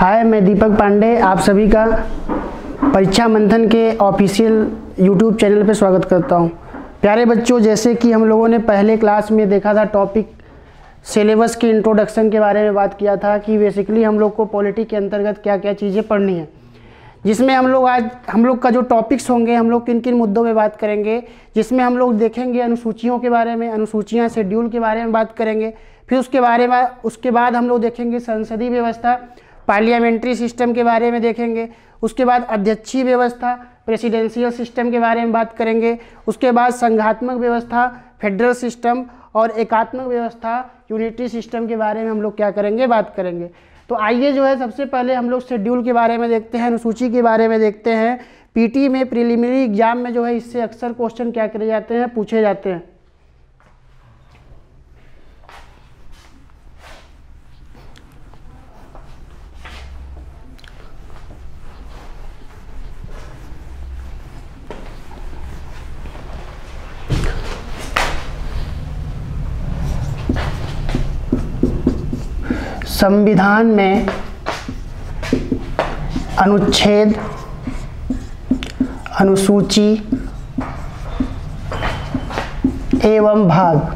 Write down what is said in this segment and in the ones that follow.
हाय मैं दीपक पांडे आप सभी का परीक्षा मंथन के ऑफिशियल यूट्यूब चैनल पर स्वागत करता हूं प्यारे बच्चों जैसे कि हम लोगों ने पहले क्लास में देखा था टॉपिक सिलेबस के इंट्रोडक्शन के बारे में बात किया था कि बेसिकली हम लोग को पॉलिटी के अंतर्गत क्या क्या चीज़ें पढ़नी है जिसमें हम लोग आज हम लोग का जो टॉपिक्स होंगे हम लोग किन किन मुद्दों में बात करेंगे जिसमें हम लोग देखेंगे अनुसूचियों के बारे में अनुसूचियाँ शेड्यूल के बारे में बात करेंगे फिर उसके बारे में उसके बाद हम लोग देखेंगे संसदीय व्यवस्था पार्लियामेंट्री सिस्टम के बारे में देखेंगे उसके बाद अध्यक्षीय व्यवस्था प्रेसिडेंशियल सिस्टम के बारे में बात करेंगे उसके बाद संघात्मक व्यवस्था फेडरल सिस्टम और एकात्मक व्यवस्था यूनिटी सिस्टम के बारे में हम लोग क्या करेंगे बात करेंगे तो आइए जो है सबसे पहले हम लोग शेड्यूल के बारे में देखते हैं अनुसूची के बारे में देखते हैं पीटी में प्रिलिमिनरी एग्जाम में जो है इससे अक्सर क्वेश्चन क्या करे जाते हैं पूछे जाते हैं संविधान में अनुच्छेद अनुसूची एवं भाग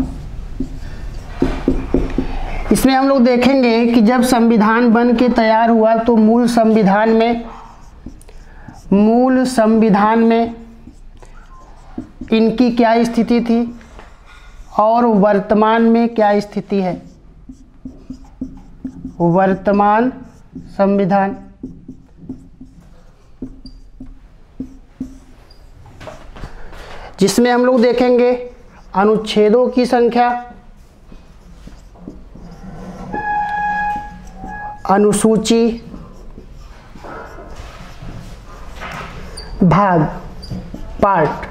इसमें हम लोग देखेंगे कि जब संविधान बन के तैयार हुआ तो मूल संविधान में मूल संविधान में इनकी क्या स्थिति थी और वर्तमान में क्या स्थिति है वर्तमान संविधान जिसमें हम लोग देखेंगे अनुच्छेदों की संख्या अनुसूची भाग पार्ट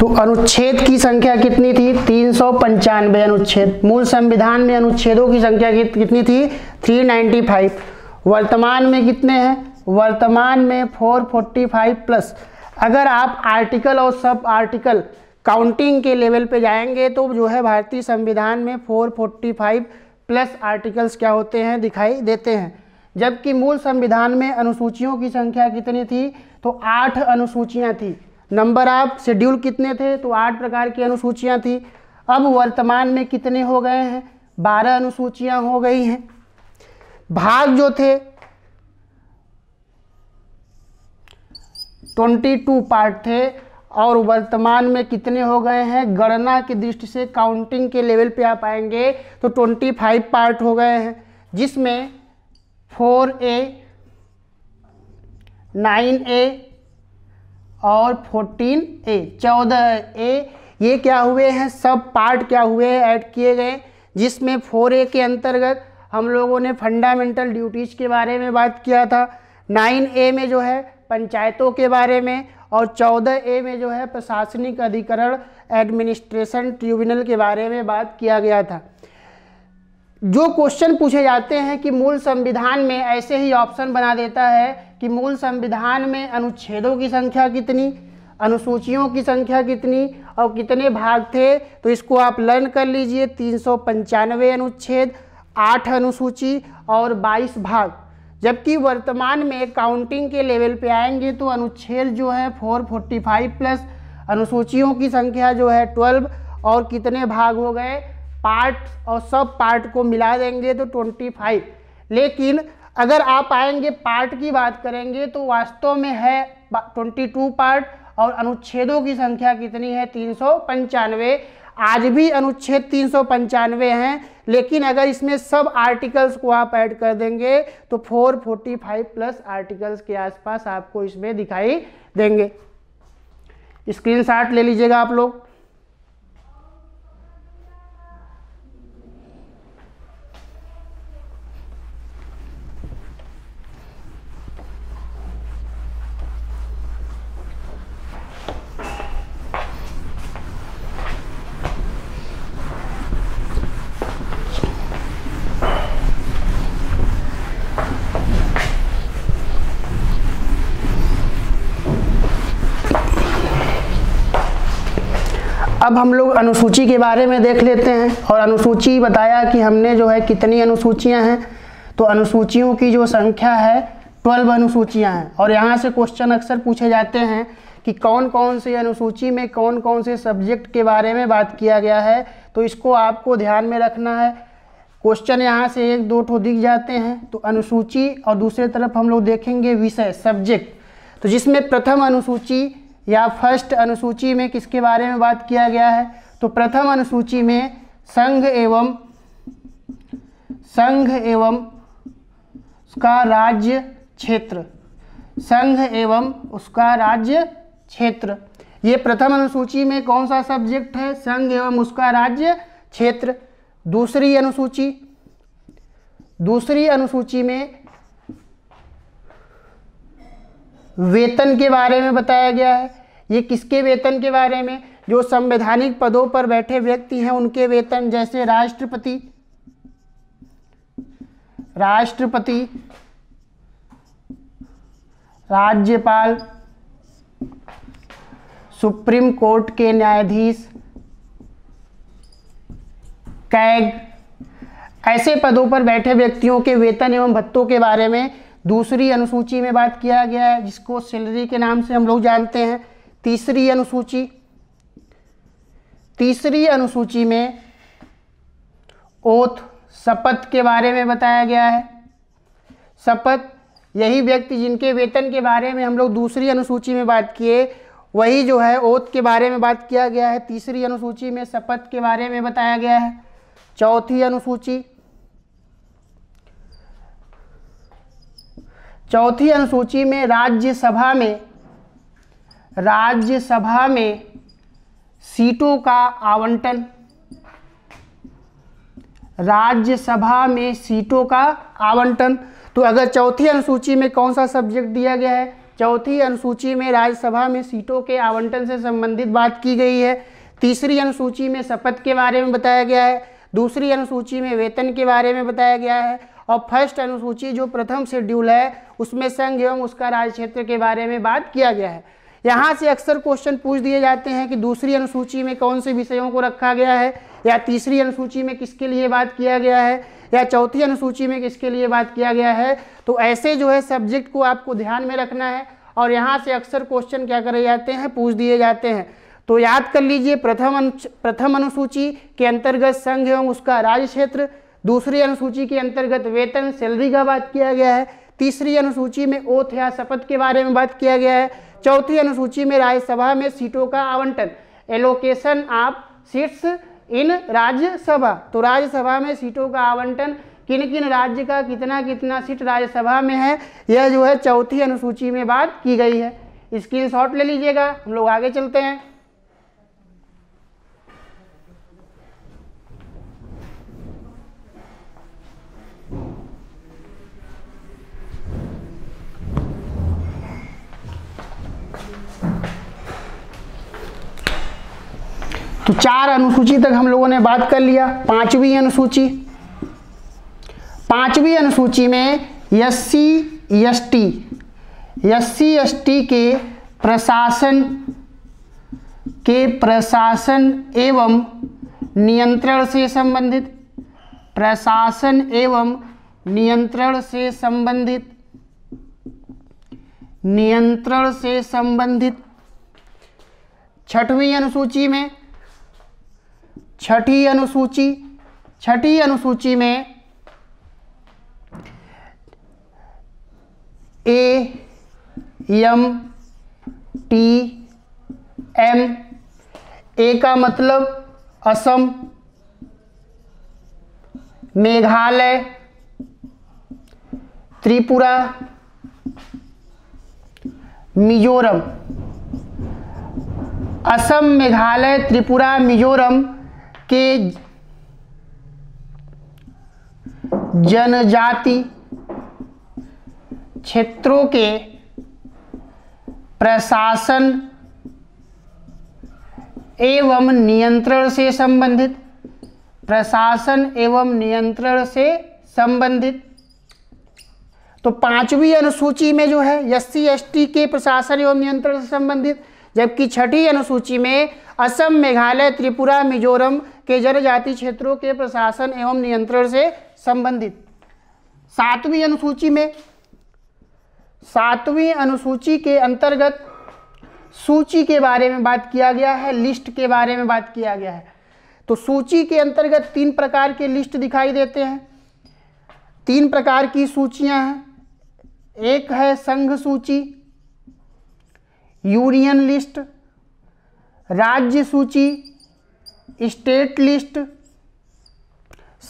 तो अनुच्छेद की संख्या कितनी थी तीन सौ पंचानवे अनुच्छेद मूल संविधान में अनुच्छेदों की संख्या कितनी थी 395 वर्तमान में कितने हैं वर्तमान में 445 प्लस अगर आप आर्टिकल और सब आर्टिकल काउंटिंग के लेवल पे जाएंगे तो जो है भारतीय संविधान में 445 प्लस आर्टिकल्स क्या होते हैं दिखाई देते हैं जबकि मूल संविधान में अनुसूचियों की संख्या कितनी थी तो आठ अनुसूचियाँ थी नंबर आप शेड्यूल कितने थे तो आठ प्रकार की अनुसूचियाँ थी अब वर्तमान में कितने हो गए हैं बारह अनुसूचियाँ हो गई हैं भाग जो थे ट्वेंटी टू पार्ट थे और वर्तमान में कितने हो गए हैं गणना की दृष्टि से काउंटिंग के लेवल पे आप आएंगे तो ट्वेंटी फाइव पार्ट हो गए हैं जिसमें फोर ए नाइन ए और फोर्टीन ए चौदह ए ये क्या हुए हैं सब पार्ट क्या हुए हैं ऐड किए गए जिसमें फोर ए के अंतर्गत हम लोगों ने फंडामेंटल ड्यूटीज़ के बारे में बात किया था नाइन ए में जो है पंचायतों के बारे में और चौदह ए में जो है प्रशासनिक अधिकरण एडमिनिस्ट्रेशन ट्रिब्यूनल के बारे में बात किया गया था जो क्वेश्चन पूछे जाते हैं कि मूल संविधान में ऐसे ही ऑप्शन बना देता है कि मूल संविधान में अनुच्छेदों की संख्या कितनी अनुसूचियों की संख्या कितनी और कितने भाग थे तो इसको आप लर्न कर लीजिए तीन अनुच्छेद आठ अनुसूची और बाईस भाग जबकि वर्तमान में काउंटिंग के लेवल पे आएंगे तो अनुच्छेद जो है 445 प्लस अनुसूचियों की संख्या जो है 12 और कितने भाग हो गए पार्ट और सब पार्ट को मिला देंगे तो 25 लेकिन अगर आप आएंगे पार्ट की बात करेंगे तो वास्तव में है 22 पार्ट और अनुच्छेदों की संख्या कितनी है तीन आज भी अनुच्छेद तीन सौ पंचानवे हैं लेकिन अगर इसमें सब आर्टिकल्स को आप ऐड कर देंगे तो 445 प्लस आर्टिकल्स के आसपास आपको इसमें दिखाई देंगे स्क्रीनशॉट ले लीजिएगा आप लोग अब हम लोग अनुसूची के बारे में देख लेते हैं और अनुसूची बताया कि हमने जो है कितनी अनुसूचियां हैं तो अनुसूचियों की जो संख्या है ट्वेल्व अनुसूचियां हैं और यहाँ से क्वेश्चन अक्सर पूछे जाते हैं कि कौन कौन से अनुसूची में कौन कौन से सब्जेक्ट के बारे में बात किया गया है तो इसको आपको ध्यान में रखना है क्वेश्चन यहाँ से एक दो ठो दिख जाते हैं तो अनुसूची और दूसरे तरफ हम लोग देखेंगे विषय सब्जेक्ट तो जिसमें प्रथम अनुसूची या फर्स्ट अनुसूची में किसके बारे में बात किया गया है तो प्रथम अनुसूची में संघ एवं संघ एवं उसका राज्य क्षेत्र संघ एवं उसका राज्य क्षेत्र ये प्रथम अनुसूची में कौन सा सब्जेक्ट है संघ एवं उसका राज्य क्षेत्र दूसरी अनुसूची दूसरी अनुसूची में वेतन के बारे में बताया गया है ये किसके वेतन के बारे में जो संवैधानिक पदों पर बैठे व्यक्ति हैं उनके वेतन जैसे राष्ट्रपति राष्ट्रपति राज्यपाल सुप्रीम कोर्ट के न्यायाधीश कैग ऐसे पदों पर बैठे व्यक्तियों के वेतन एवं भत्तों के बारे में दूसरी अनुसूची में बात किया गया है जिसको सैलरी के नाम से हम लोग जानते हैं तीसरी अनुसूची तीसरी अनुसूची में ओथ शपथ के बारे में बताया गया है शपथ यही व्यक्ति जिनके वेतन के बारे में हम लोग दूसरी अनुसूची में बात किए वही जो है ओथ के बारे में बात किया गया है तीसरी अनुसूची में शपथ के बारे में बताया गया है चौथी अनुसूची चौथी अनुसूची में राज्यसभा में राज्यसभा में सीटों का आवंटन राज्यसभा में सीटों का आवंटन तो अगर चौथी अनुसूची में कौन सा सब्जेक्ट दिया गया है चौथी अनुसूची में राज्यसभा में सीटों के आवंटन से संबंधित बात की गई है तीसरी अनुसूची में शपथ के बारे में बताया गया है दूसरी अनुसूची में वेतन के बारे में बताया गया है और फर्स्ट अनुसूची जो प्रथम शेड्यूल है उसमें संघ एवं उसका राज्य क्षेत्र के बारे में बात किया गया है यहाँ से अक्सर क्वेश्चन पूछ दिए जाते हैं कि दूसरी अनुसूची में कौन से विषयों को रखा गया है या तीसरी अनुसूची में किसके लिए बात किया गया है या चौथी अनुसूची में किसके लिए बात किया गया है तो ऐसे जो है सब्जेक्ट को आपको ध्यान में रखना है और यहाँ से अक्सर क्वेश्चन क्या करे जाते हैं पूछ दिए जाते हैं तो याद कर लीजिए प्रथम प्रथम अनुसूची के अंतर्गत संघ एवं उसका राज्य क्षेत्र दूसरी अनुसूची के अंतर्गत वेतन सैलरी का बात किया गया है तीसरी अनुसूची में ओथ या शपथ के बारे में बात किया गया है चौथी अनुसूची में राज्यसभा में सीटों का आवंटन allocation of seats in Rajya Sabha तो राज्यसभा में सीटों का आवंटन किन किन राज्य का कितना कितना सीट राज्यसभा में है यह जो है चौथी अनुसूची में बात की गई है स्क्रीन शॉट ले लीजिएगा हम लोग आगे चलते हैं तो चार अनुसूची तक हम लोगों ने बात कर लिया पांचवी अनुसूची पांचवी अनुसूची में S C S T S C S T के प्रशासन के प्रशासन एवं नियंत्रण से संबंधित प्रशासन एवं नियंत्रण से संबंधित नियंत्रण से संबंधित छठवीं अनुसूची में छठी अनुसूची छठी अनुसूची में A M T M A का मतलब असम मेघालय त्रिपुरा मिजोरम असम मेघालय त्रिपुरा मिजोरम के जनजाति क्षेत्रों के प्रशासन एवं नियंत्रण से संबंधित प्रशासन एवं नियंत्रण से संबंधित तो पांचवी अनुसूची में जो है एस सी के प्रशासन एवं नियंत्रण से संबंधित जबकि छठी अनुसूची में असम मेघालय त्रिपुरा मिजोरम के जनजाति क्षेत्रों के प्रशासन एवं नियंत्रण से संबंधित सातवीं अनुसूची में सातवीं अनुसूची के अंतर्गत सूची के बारे में बात किया गया है लिस्ट के बारे में बात किया गया है तो सूची के अंतर्गत तीन प्रकार के लिस्ट दिखाई देते हैं तीन प्रकार की सूचियां हैं एक है संघ सूची यूनियन लिस्ट राज्य सूची स्टेट लिस्ट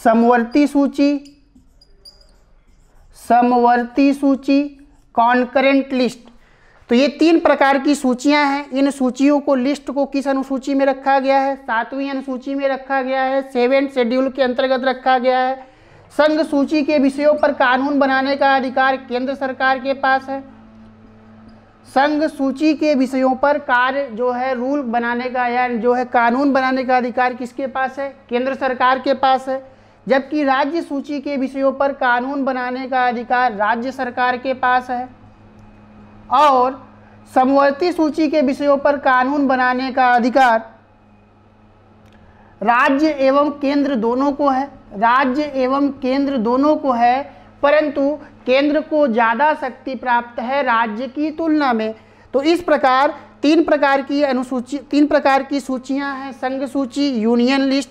समवर्ती सूची समवर्ती सूची कॉन्करेंट लिस्ट तो ये तीन प्रकार की सूचियां हैं इन सूचियों को लिस्ट को किस अनुसूची में रखा गया है सातवीं अनुसूची में रखा गया है सेवेंथ शेड्यूल के अंतर्गत रखा गया है संघ सूची के विषयों पर कानून बनाने का अधिकार केंद्र सरकार के पास है संघ सूची के विषयों पर कार्य जो है रूल बनाने का या जो है कानून बनाने का अधिकार किसके पास है केंद्र सरकार के पास है जबकि राज्य सूची के विषयों पर कानून बनाने का अधिकार राज्य सरकार के पास है और समवर्ती सूची के विषयों पर कानून बनाने का अधिकार राज्य एवं केंद्र दोनों को है राज्य एवं केंद्र दोनों को है परंतु केंद्र को ज़्यादा शक्ति प्राप्त है राज्य की तुलना में तो इस प्रकार तीन प्रकार की अनुसूची तीन प्रकार की सूचियां हैं संघ सूची union list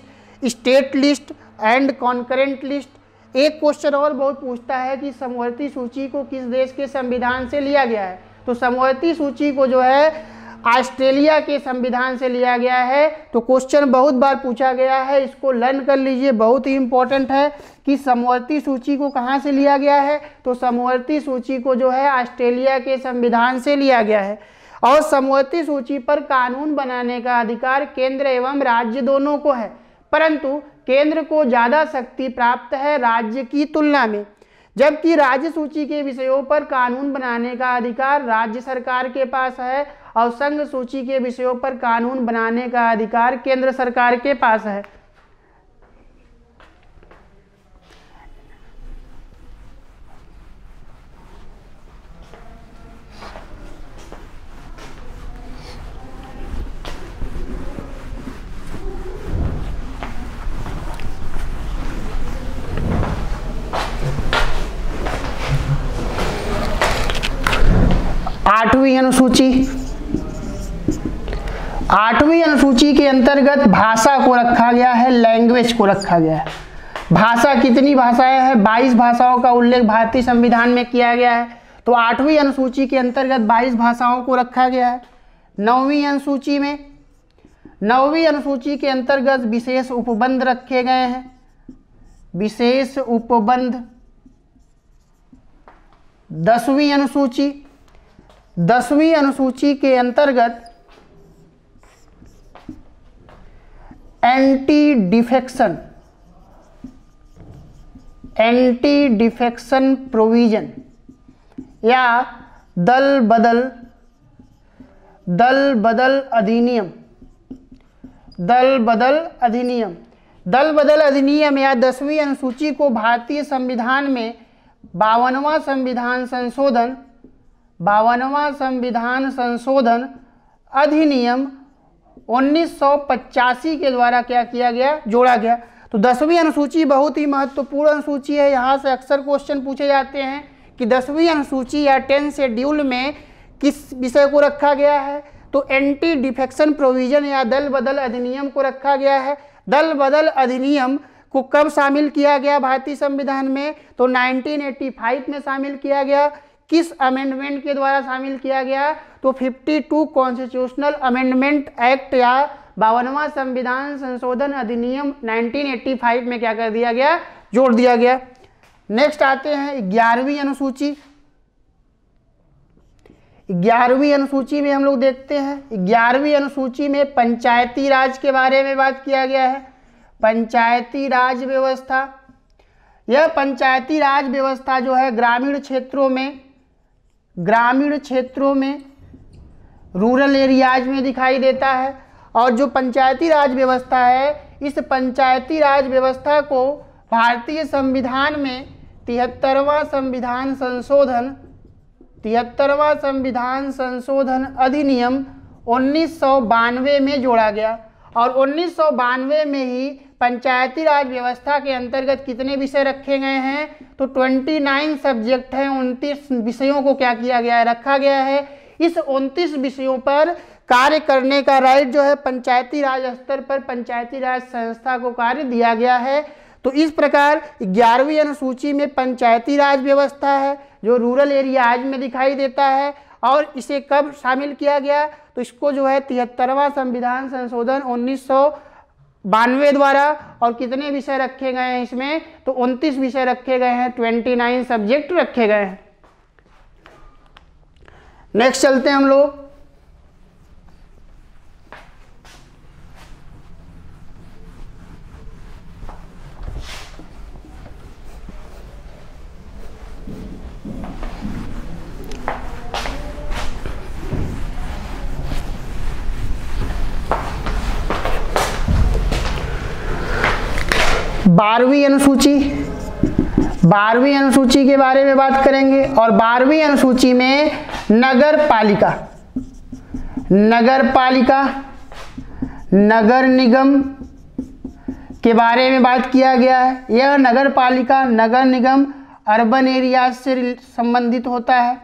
state list and concurrent list एक क्वेश्चन और बहुत पूछता है कि समवर्ती सूची को किस देश के संविधान से लिया गया है तो समवर्ती सूची को जो है ऑस्ट्रेलिया के संविधान से लिया गया है तो क्वेश्चन बहुत बार पूछा गया है इसको लर्न कर लीजिए बहुत ही इंपॉर्टेंट है कि समवर्ती सूची को कहाँ से लिया गया है तो समवर्ती सूची को जो है ऑस्ट्रेलिया के संविधान से लिया गया है और समवर्ती सूची पर कानून बनाने का अधिकार केंद्र एवं राज्य दोनों को है परंतु केंद्र को ज़्यादा शक्ति प्राप्त है राज्य की तुलना में जबकि राज्य सूची के विषयों पर कानून बनाने का अधिकार राज्य सरकार के पास है और संघ सूची के विषयों पर कानून बनाने का अधिकार केंद्र सरकार के पास है कितनी अनुसूची आठवीं अनुसूची के अंतर्गत भाषा को रखा गया है लैंग्वेज को रखा गया है भाषा कितनी भाषाएं हैं बाईस भाषाओं का उल्लेख भारतीय संविधान में किया गया है तो आठवीं अनुसूची के अंतर्गत बाईस भाषाओं को रखा गया है नौवीं अनुसूची में नौवीं अनुसूची के अंतर्गत विशेष उपबंध रखे गए हैं विशेष उपबंध दसवीं अनुसूची दसवीं अनुसूची के अंतर्गत anti defection anti defection provision या दल बदल दल बदल अधिनियम दल बदल अधिनियम दल बदल अधिनियम या दसवीं अनुसूची को भारतीय संविधान में बावनवा संविधान संशोधन बावनवा संविधान संशोधन अधिनियम 1985 के द्वारा क्या किया गया जोड़ा गया तो दसवीं अनुसूची बहुत ही महत्वपूर्ण अनुसूची है यहाँ से अक्सर क्वेश्चन पूछे जाते हैं कि दसवीं अनुसूची या टेंथ शेड्यूल में किस विषय को रखा गया है तो एंटी डिफेक्शन प्रोविज़न या दल बदल अधिनियम को रखा गया है दल बदल अधिनियम को कब शामिल किया गया भारतीय संविधान में तो 1985 में शामिल किया गया किस अमेंडमेंट के द्वारा शामिल किया गया तो 52 कॉन्स्टिट्यूशनल अमेंडमेंट एक्ट या बावनवा संविधान संशोधन अधिनियम 1985 में क्या कर दिया गया जोड़ दिया गया नेक्स्ट आते हैं ग्यारहवीं अनुसूची ग्यारहवीं अनुसूची में हम लोग देखते हैं ग्यारहवीं अनुसूची में पंचायती राज के बारे में बात किया गया है पंचायती राज व्यवस्था यह पंचायती राज व्यवस्था जो है ग्रामीण क्षेत्रों में ग्रामीण क्षेत्रों में रूरल एरियाज में दिखाई देता है और जो पंचायती राज व्यवस्था है इस पंचायती राज व्यवस्था को भारतीय संविधान में तिहत्तरवा संविधान संशोधन तिहत्तरवा संविधान संशोधन अधिनियम उन्नीस में जोड़ा गया और उन्नीस में ही पंचायती राज व्यवस्था के अंतर्गत कितने विषय रखे गए हैं तो 29 सब्जेक्ट हैं उनतीस विषयों को क्या किया गया है रखा गया है इस उनतीस विषयों पर कार्य करने का राइट जो है पंचायती राज स्तर पर पंचायती राज संस्था को कार्य दिया गया है तो इस प्रकार ग्यारहवीं अनुसूची में पंचायती राज व्यवस्था है जो रूरल एरियाज में दिखाई देता है और इसे कब शामिल किया गया तो इसको जो है तिहत्तरवां संविधान संशोधन उन्नीस बानवे द्वारा और कितने विषय रखे गए हैं इसमें तो उनतीस विषय रखे गए हैं ट्वेंटी नाइन सब्जेक्ट रखे गए हैं नेक्स्ट चलते हैं हम लोग बारहवीं अनुसूची बारहवीं अनुसूची के बारे में बात करेंगे और बारहवीं अनुसूची में नगर पालिका नगर पालिका नगर निगम के बारे में बात किया गया है यह नगर पालिका नगर निगम अर्बन एरिया से संबंधित होता है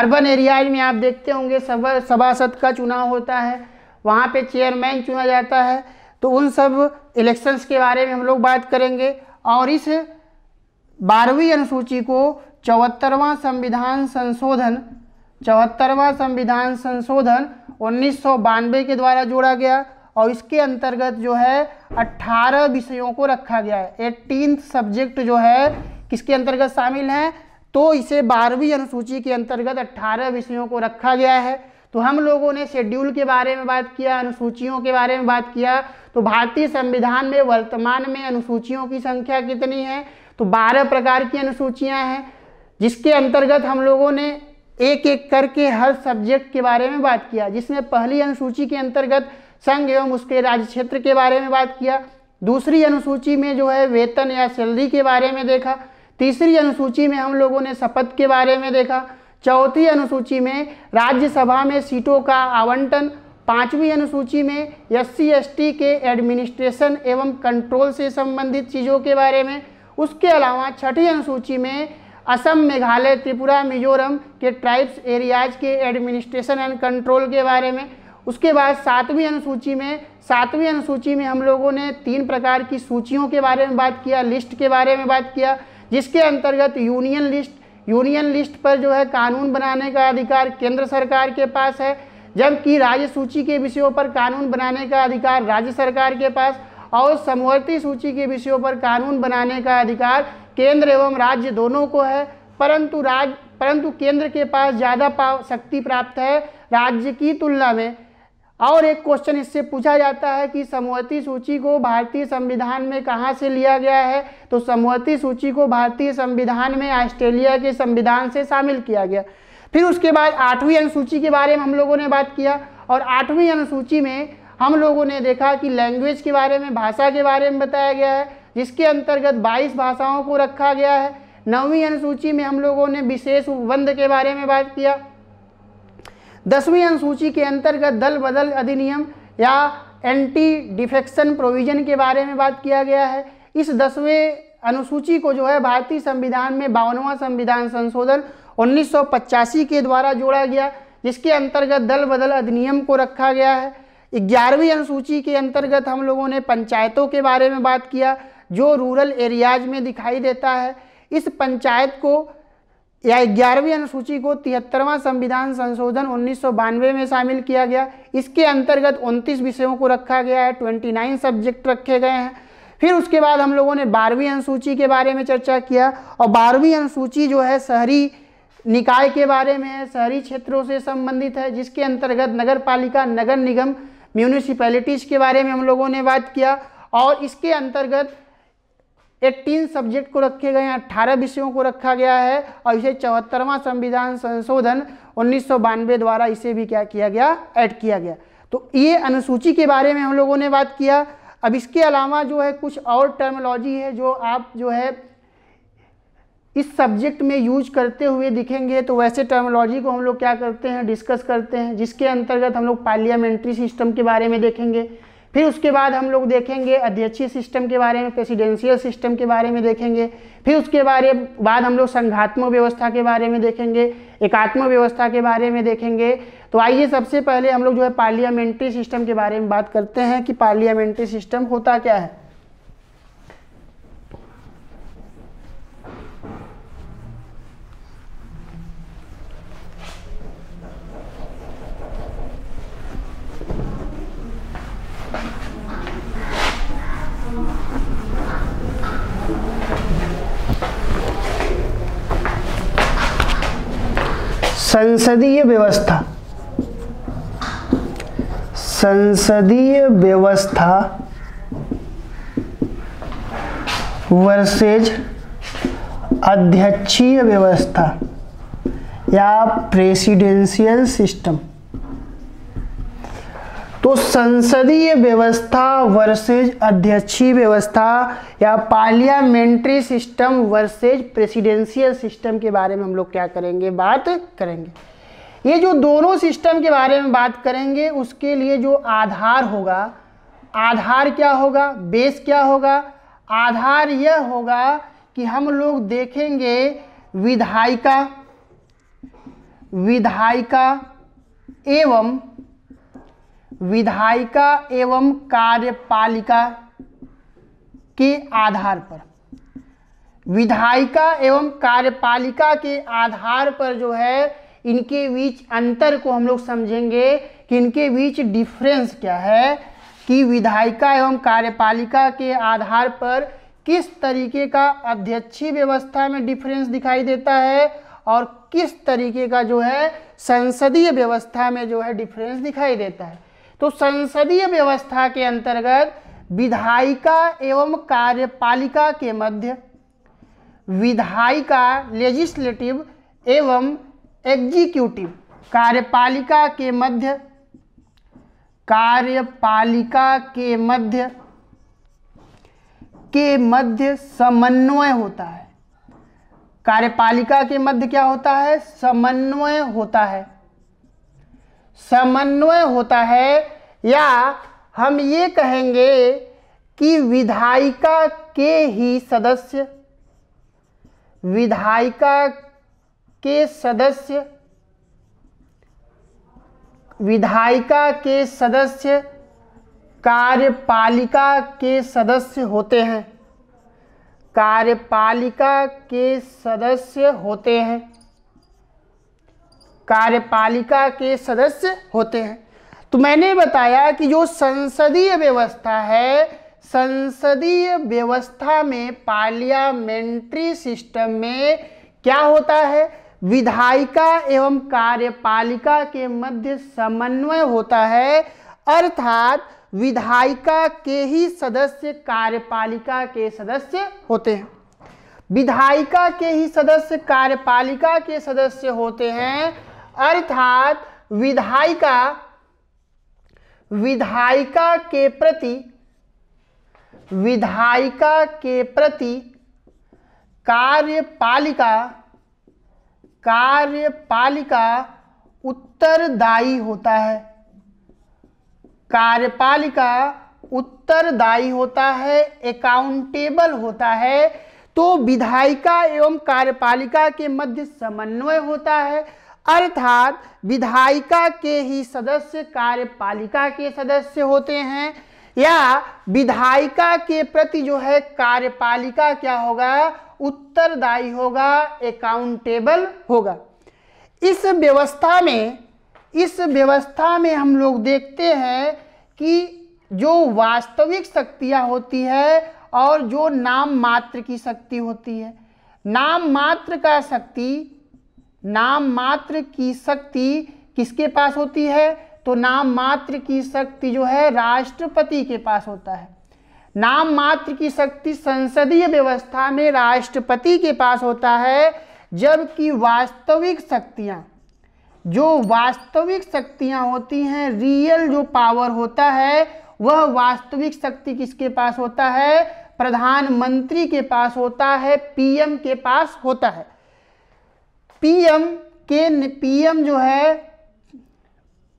अर्बन एरियाज में आप देखते होंगे सभा सभासद का चुनाव होता है वहाँ पे चेयरमैन चुना जाता है तो उन सब इलेक्शंस के बारे में हम लोग बात करेंगे और इस बारहवीं अनुसूची को चौहत्तरवां संविधान संशोधन चौहत्तरवां संविधान संशोधन उन्नीस के द्वारा जोड़ा गया और इसके अंतर्गत जो है 18 विषयों को रखा गया है एटीन सब्जेक्ट जो है किसके अंतर्गत शामिल हैं तो इसे बारहवीं अनुसूची के अंतर्गत 18 विषयों को रखा गया है तो हम लोगों ने शेड्यूल के बारे में बात किया अनुसूचियों के बारे में बात किया तो भारतीय संविधान में वर्तमान में अनुसूचियों की संख्या कितनी है तो बारह प्रकार की अनुसूचियाँ हैं जिसके अंतर्गत हम लोगों ने एक एक करके हर सब्जेक्ट के बारे में बात किया जिसमें पहली अनुसूची के अंतर्गत संघ एवं उसके राज्य क्षेत्र के बारे में बात किया दूसरी अनुसूची में जो है वेतन या सैलरी के बारे में देखा तीसरी अनुसूची में हम लोगों ने शपथ के बारे में देखा चौथी अनुसूची में राज्यसभा में सीटों का आवंटन पांचवी अनुसूची में एस सी के एडमिनिस्ट्रेशन एवं कंट्रोल से संबंधित चीज़ों के बारे में उसके अलावा छठी अनुसूची में असम मेघालय त्रिपुरा मिजोरम के ट्राइब्स एरियाज के एडमिनिस्ट्रेशन एंड कंट्रोल के बारे में उसके बाद सातवीं अनुसूची में सातवीं अनुसूची में हम लोगों ने तीन प्रकार की सूचियों के बारे में बात किया लिस्ट के बारे में बात किया जिसके अंतर्गत यूनियन लिस्ट यूनियन लिस्ट पर जो है कानून बनाने का अधिकार केंद्र सरकार के पास है जबकि राज्य सूची के विषयों पर कानून बनाने का अधिकार राज्य सरकार के पास और समवर्ती सूची के विषयों पर कानून बनाने का अधिकार केंद्र एवं राज्य दोनों को है परंतु राज परंतु केंद्र के पास ज़्यादा शक्ति प्राप्त है राज्य की तुलना में और एक क्वेश्चन इससे पूछा जाता है कि समवर्ती सूची को भारतीय संविधान में कहाँ से लिया गया है तो समवर्ती सूची को भारतीय संविधान में ऑस्ट्रेलिया के संविधान से शामिल किया गया फिर उसके बाद आठवीं अनुसूची के बारे में हम लोगों ने बात किया और आठवीं अनुसूची में हम लोगों ने देखा कि लैंग्वेज के बारे में भाषा के बारे में बताया गया है जिसके अंतर्गत 22 भाषाओं को रखा गया है नौवीं अनुसूची में हम लोगों ने विशेष उपबंध के बारे में बात किया दसवीं अनुसूची के अंतर्गत दल बदल अधिनियम या एंटी डिफेक्शन प्रोविजन के बारे में बात किया गया है इस दसवें अनुसूची को जो है भारतीय संविधान में बावनवा संविधान संशोधन उन्नीस के द्वारा जोड़ा गया जिसके अंतर्गत दल बदल अधिनियम को रखा गया है ग्यारहवीं अनुसूची के अंतर्गत हम लोगों ने पंचायतों के बारे में बात किया जो रूरल एरियाज में दिखाई देता है इस पंचायत को या ग्यारहवीं अनुसूची को तिहत्तरवां संविधान संशोधन उन्नीस में शामिल किया गया इसके अंतर्गत 29 विषयों को रखा गया है 29 सब्जेक्ट रखे गए हैं फिर उसके बाद हम लोगों ने बारहवीं अनुसूची के बारे में चर्चा किया और बारहवीं अनुसूची जो है शहरी निकाय के बारे में है शहरी क्षेत्रों से संबंधित है जिसके अंतर्गत नगर पालिका नगर निगम म्यूनिसिपैलिटीज़ के बारे में हम लोगों ने बात किया और इसके अंतर्गत 18 सब्जेक्ट को रखे गए हैं अट्ठारह विषयों को रखा गया है और इसे चौहत्तरवां संविधान संशोधन उन्नीस द्वारा इसे भी क्या किया गया ऐड किया गया तो ये अनुसूची के बारे में हम लोगों ने बात किया अब इसके अलावा जो है कुछ और टर्मोलॉजी है जो आप जो है इस सब्जेक्ट में यूज करते हुए दिखेंगे तो वैसे टर्मोलॉजी को हम लोग क्या करते हैं डिस्कस करते हैं जिसके अंतर्गत हम लोग पार्लियामेंट्री सिस्टम के बारे में देखेंगे फिर उसके बाद हम लोग देखेंगे अध्यक्षीय सिस्टम के बारे में प्रेसिडेंशियल सिस्टम के बारे में देखेंगे फिर उसके बारे बाद हम लोग संघात्मक व्यवस्था के बारे में देखेंगे एकात्मक व्यवस्था के बारे में देखेंगे तो आइए सबसे पहले हम लोग जो है पार्लियामेंट्री सिस्टम के बारे में बात करते हैं कि पार्लियामेंट्री सिस्टम होता क्या है संसदीय व्यवस्था संसदीय व्यवस्था वर्सेज अध्यक्षीय व्यवस्था या प्रेसिडेंशियल सिस्टम तो संसदीय व्यवस्था वर्सेज अध्यक्षीय व्यवस्था या parliamentary system versus presidential system के बारे में हम लोग क्या करेंगे बात करेंगे ये जो दोनों सिस्टम के बारे में बात करेंगे उसके लिए जो आधार होगा आधार क्या होगा बेस क्या होगा आधार यह होगा कि हम लोग देखेंगे विधायिका विधायिका एवं विधायिका एवं कार्यपालिका के आधार पर विधायिका एवं कार्यपालिका के आधार पर जो है इनके बीच अंतर को हम लोग समझेंगे कि इनके बीच डिफरेंस क्या है कि विधायिका एवं कार्यपालिका के आधार पर किस तरीके का अध्यक्षीय व्यवस्था में डिफरेंस दिखाई देता है और किस तरीके का जो है संसदीय व्यवस्था में जो है डिफरेंस दिखाई देता है तो संसदीय व्यवस्था के अंतर्गत विधायिका एवं कार्यपालिका के मध्य विधायिका लेजिस्लेटिव एवं एग्जीक्यूटिव कार्यपालिका के मध्य कार्यपालिका के मध्य के मध्य समन्वय होता है कार्यपालिका के मध्य क्या होता है समन्वय होता है समन्वय होता है या हम ये कहेंगे कि विधायिका के ही सदस्य विधायिका के सदस्य विधायिका के सदस्य कार्यपालिका के सदस्य होते हैं कार्यपालिका के सदस्य होते हैं कार्यपालिका के सदस्य होते हैं तो मैंने बताया कि जो संसदीय व्यवस्था है संसदीय व्यवस्था में पार्लियामेंट्री सिस्टम में क्या होता है विधायिका एवं कार्यपालिका के मध्य समन्वय होता है अर्थात विधायिका के ही सदस्य कार्यपालिका के सदस्य होते हैं विधायिका के ही सदस्य कार्यपालिका के सदस्य होते हैं अर्थात विधायिका विधायिका के प्रति विधायिका के प्रति कार्यपालिका कार्यपालिका उत्तरदायी होता है कार्यपालिका उत्तरदायी होता है अकाउंटेबल होता है तो विधायिका एवं कार्यपालिका के मध्य समन्वय होता है अर्थात विधायिका के ही सदस्य कार्यपालिका के सदस्य होते हैं या विधायिका के प्रति जो है कार्यपालिका क्या होगा उत्तरदायी होगा अकाउंटेबल होगा इस व्यवस्था में इस व्यवस्था में हम लोग देखते हैं कि जो वास्तविक शक्तियाँ होती है और जो नाम मात्र की शक्ति होती है नाम मात्र का शक्ति नाम मात्र की शक्ति किसके पास होती है तो नाम मात्र की शक्ति जो है राष्ट्रपति के पास होता है नाम मात्र की शक्ति संसदीय व्यवस्था में राष्ट्रपति के पास होता है जबकि वास्तविक शक्तियाँ जो वास्तविक शक्तियाँ होती हैं रियल जो पावर होता है वह वास्तविक शक्ति किसके पास होता है प्रधानमंत्री के पास होता है पीएम के पास होता है पीएम के पीएम जो है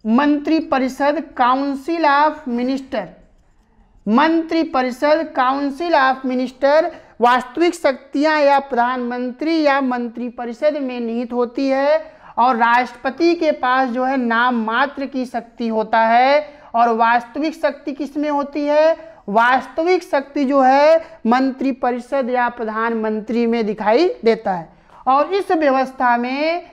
मंत्रिपरिषद काउंसिल ऑफ मिनिस्टर मंत्रिपरिषद काउंसिल ऑफ मिनिस्टर वास्तविक शक्तियां या प्रधानमंत्री या मंत्रिपरिषद में निहित होती है और राष्ट्रपति के पास जो है नाम मात्र की शक्ति होता है और वास्तविक शक्ति किस में होती है वास्तविक शक्ति जो है मंत्रिपरिषद या प्रधानमंत्री में दिखाई देता है और इस व्यवस्था में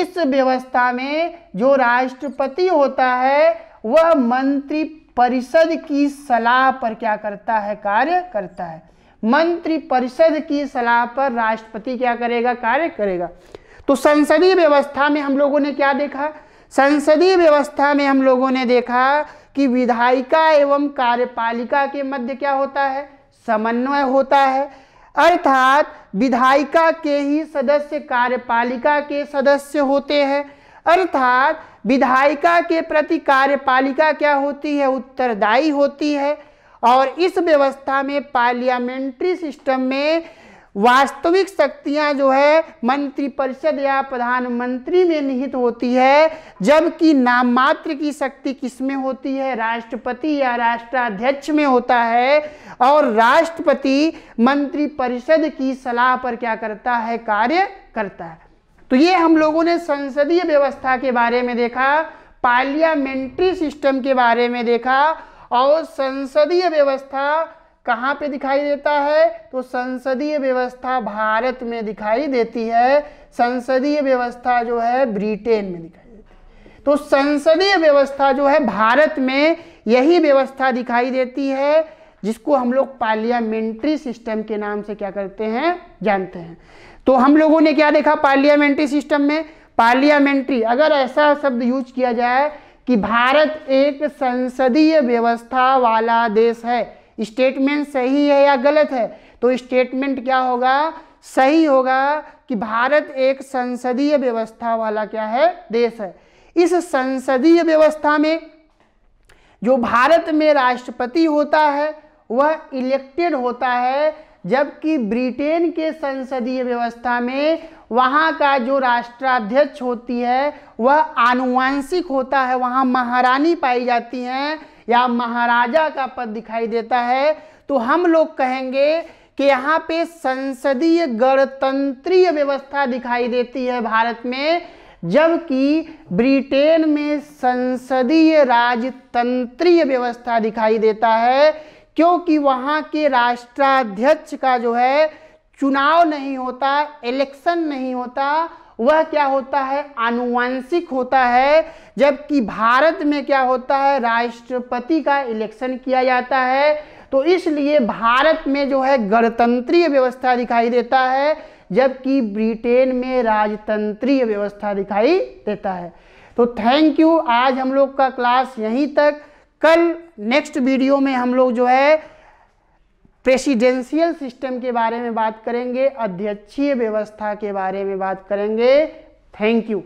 इस व्यवस्था में जो राष्ट्रपति होता है वह मंत्री परिषद की सलाह पर क्या करता है कार्य करता है मंत्री परिषद की सलाह पर राष्ट्रपति क्या करेगा कार्य करेगा तो संसदीय व्यवस्था में हम लोगों ने क्या देखा संसदीय व्यवस्था में हम लोगों ने देखा कि विधायिका एवं कार्यपालिका के मध्य क्या होता है समन्वय होता है अर्थात विधायिका के ही सदस्य कार्यपालिका के सदस्य होते हैं अर्थात विधायिका के प्रति कार्यपालिका क्या होती है उत्तरदायी होती है और इस व्यवस्था में पार्लियामेंट्री सिस्टम में वास्तविक शक्तियां जो है मंत्रिपरिषद या प्रधानमंत्री में निहित होती है जबकि मात्र की शक्ति किसमें होती है राष्ट्रपति या राष्ट्राध्यक्ष में होता है और राष्ट्रपति मंत्रिपरिषद की सलाह पर क्या करता है कार्य करता है तो ये हम लोगों ने संसदीय व्यवस्था के बारे में देखा पार्लियामेंट्री सिस्टम के बारे में देखा और संसदीय व्यवस्था कहाँ पे दिखाई देता है तो संसदीय व्यवस्था भारत में दिखाई देती है संसदीय व्यवस्था जो है ब्रिटेन में दिखाई देती है तो संसदीय व्यवस्था जो है भारत में यही व्यवस्था दिखाई देती है जिसको हम लोग पार्लियामेंट्री सिस्टम के नाम से क्या करते हैं जानते हैं तो हम लोगों ने क्या देखा पार्लियामेंट्री सिस्टम में पार्लियामेंट्री अगर ऐसा शब्द यूज किया जाए कि भारत एक संसदीय व्यवस्था वाला देश है स्टेटमेंट सही है या गलत है तो स्टेटमेंट क्या होगा सही होगा कि भारत एक संसदीय व्यवस्था वाला क्या है देश है इस संसदीय व्यवस्था में जो भारत में राष्ट्रपति होता है वह इलेक्टेड होता है जबकि ब्रिटेन के संसदीय व्यवस्था में वहाँ का जो राष्ट्राध्यक्ष होती है वह आनुवांशिक होता है वहाँ महारानी पाई जाती हैं या महाराजा का पद दिखाई देता है तो हम लोग कहेंगे कि यहाँ पे संसदीय गणतंत्रीय व्यवस्था दिखाई देती है भारत में जबकि ब्रिटेन में संसदीय राजतंत्रीय व्यवस्था दिखाई देता है क्योंकि वहाँ के राष्ट्राध्यक्ष का जो है चुनाव नहीं होता इलेक्शन नहीं होता वह क्या होता है आनुवंशिक होता है जबकि भारत में क्या होता है राष्ट्रपति का इलेक्शन किया जाता है तो इसलिए भारत में जो है गणतंत्रीय व्यवस्था दिखाई देता है जबकि ब्रिटेन में राजतंत्रीय व्यवस्था दिखाई देता है तो थैंक यू आज हम लोग का क्लास यहीं तक कल नेक्स्ट वीडियो में हम लोग जो है प्रेसिडेंशियल सिस्टम के बारे में बात करेंगे अध्यक्षीय व्यवस्था के बारे में बात करेंगे थैंक यू